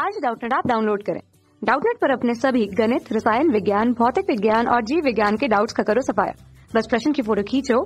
आज डाउटनेट आप डाउनलोड करें डाउटनेट पर अपने सभी गणित रसायन विज्ञान भौतिक विज्ञान और जीव विज्ञान के डाउट्स का करो सफाया बस प्रश्न की फोटो खींचो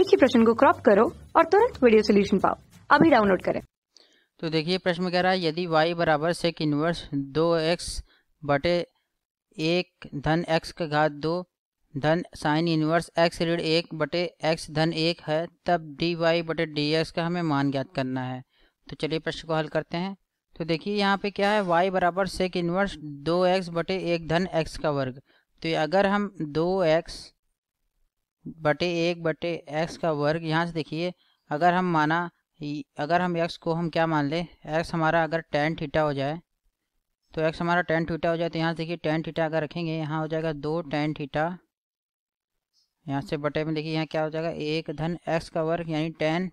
एक ही प्रश्न को क्रॉप करो और तुरंत वीडियो सोल्यूशन पाओ अभी डाउनलोड करें तो देखिए प्रश्न कह रहा है यदि y बराबर से इनवर्स दो एक्स बटे एक धन x का घात दो धन साइन इनवर्स एक्स ऋण एक बटे एक्स धन एक है तब डी वाई बटे डी एक्स का हमें मान ज्ञात करना है तो चलिए प्रश्न को हल करते हैं तो देखिए यहाँ पे क्या है वाई बराबर सेक इनवर्स दो एक्स बटे एक धन एक्स का वर्ग तो अगर हम दो एक्स बटे एक बटे एक्स का वर्ग यहाँ से देखिए अगर हम माना अगर हम एक्स को हम क्या मान लें एक्स हमारा अगर टेन थीटा हो जाए तो एक्स हमारा टेन थीटा हो जाए तो यहाँ से देखिए टेन थीटा अगर रखेंगे यहाँ हो जाएगा दो टेन थीटा यहाँ से बटे में देखिए यहाँ क्या हो जाएगा एक धन एक्स का वर्ग यानी टेन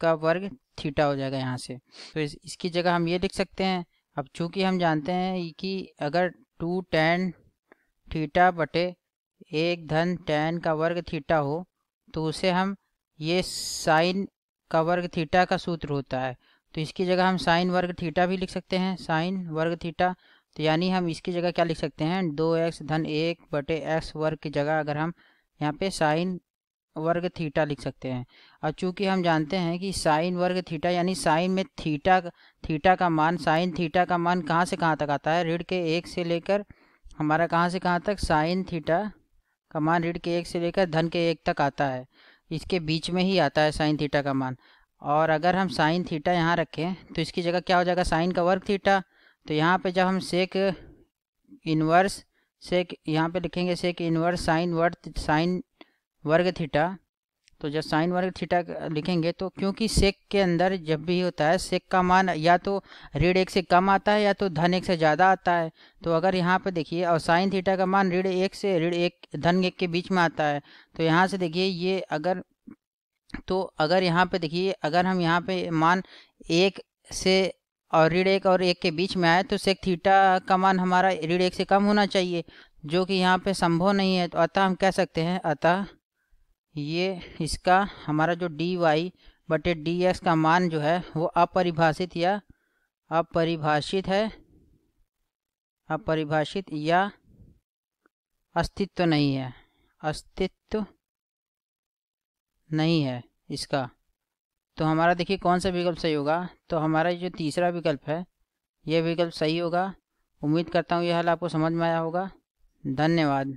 का वर्ग थीटा हो जाएगा यहाँ से तो इस, इसकी जगह हम ये लिख सकते हैं अब चूंकि हम जानते हैं कि अगर टू टेन थीटा बटे एक धन टेन का वर्ग थीटा हो तो उसे हम ये साइन का वर्ग थीटा का सूत्र होता है तो इसकी जगह हम साइन वर्ग थीटा भी लिख सकते हैं साइन वर्ग थीटा तो यानी हम इसकी जगह क्या लिख सकते हैं दो एक्स धन एक बटे एक्स वर्ग की जगह अगर हम यहाँ पे साइन वर्ग थीटा लिख सकते हैं और चूंकि हम जानते हैं कि साइन वर्ग थीटा यानी साइन में थीटा थीटा का मान साइन थीटा का मान कहाँ से कहाँ तक आता है ऋण के एक से लेकर हमारा कहाँ से कहाँ तक साइन थीटा का मान ऋण के एक से लेकर धन के एक तक आता है इसके बीच में ही आता है साइन थीटा का मान और अगर हम साइन थीटा यहाँ रखें तो इसकी जगह क्या हो जाएगा साइन का वर्ग थीटा तो यहाँ पर जब हम सेक इनवर्स सेक यहाँ पे लिखेंगे सेक इनवर्स साइन वर्थ साइन वर्ग थीटा तो जब साइन वर्ग थीटा लिखेंगे तो क्योंकि सेक के अंदर जब भी होता है सेक का मान या तो रीढ़ एक से कम आता है या तो धन एक से ज़्यादा आता है तो अगर यहाँ पर देखिए और साइन थीटा का मान रीढ़ एक से रीढ़ एक धन एक के बीच में आता है तो यहाँ से देखिए ये अगर तो अगर यहाँ पर देखिए अगर हम यहाँ पर मान एक से और रीड एक और एक के बीच में आए तो सेक थीटा का मान हमारा रीड एक से कम होना चाहिए जो कि यहाँ पे संभव नहीं है तो अतः हम कह सकते हैं अतः ये इसका हमारा जो डी वाई बटे डी एक्स का मान जो है वो अपरिभाषित या अपरिभाषित है अपरिभाषित या अस्तित्व तो नहीं है अस्तित्व तो नहीं है इसका तो हमारा देखिए कौन सा विकल्प सही होगा तो हमारा जो तीसरा विकल्प है यह विकल्प सही होगा उम्मीद करता हूँ यह हल आपको समझ में आया होगा धन्यवाद